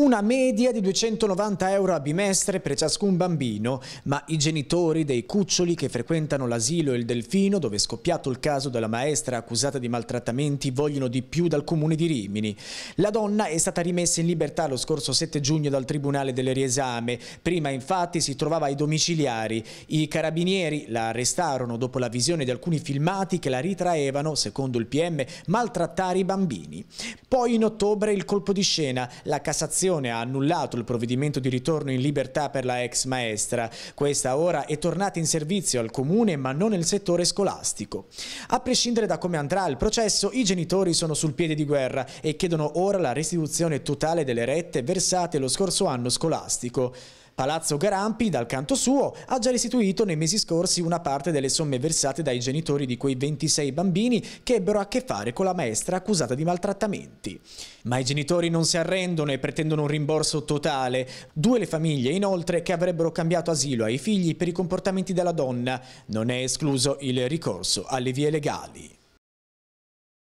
una media di 290 euro a bimestre per ciascun bambino, ma i genitori dei cuccioli che frequentano l'asilo Il Delfino, dove è scoppiato il caso della maestra accusata di maltrattamenti, vogliono di più dal comune di Rimini. La donna è stata rimessa in libertà lo scorso 7 giugno dal Tribunale del Riesame, prima infatti si trovava ai domiciliari. I carabinieri la arrestarono dopo la visione di alcuni filmati che la ritraevano, secondo il PM, maltrattare i bambini. Poi in ottobre il colpo di scena, la Cassazione Cassazione ha annullato il provvedimento di ritorno in libertà per la ex maestra. Questa ora è tornata in servizio al comune ma non nel settore scolastico. A prescindere da come andrà il processo, i genitori sono sul piede di guerra e chiedono ora la restituzione totale delle rette versate lo scorso anno scolastico. Palazzo Garampi, dal canto suo, ha già restituito nei mesi scorsi una parte delle somme versate dai genitori di quei 26 bambini che ebbero a che fare con la maestra accusata di maltrattamenti. Ma i genitori non si arrendono e pretendono un rimborso totale. Due le famiglie, inoltre, che avrebbero cambiato asilo ai figli per i comportamenti della donna. Non è escluso il ricorso alle vie legali.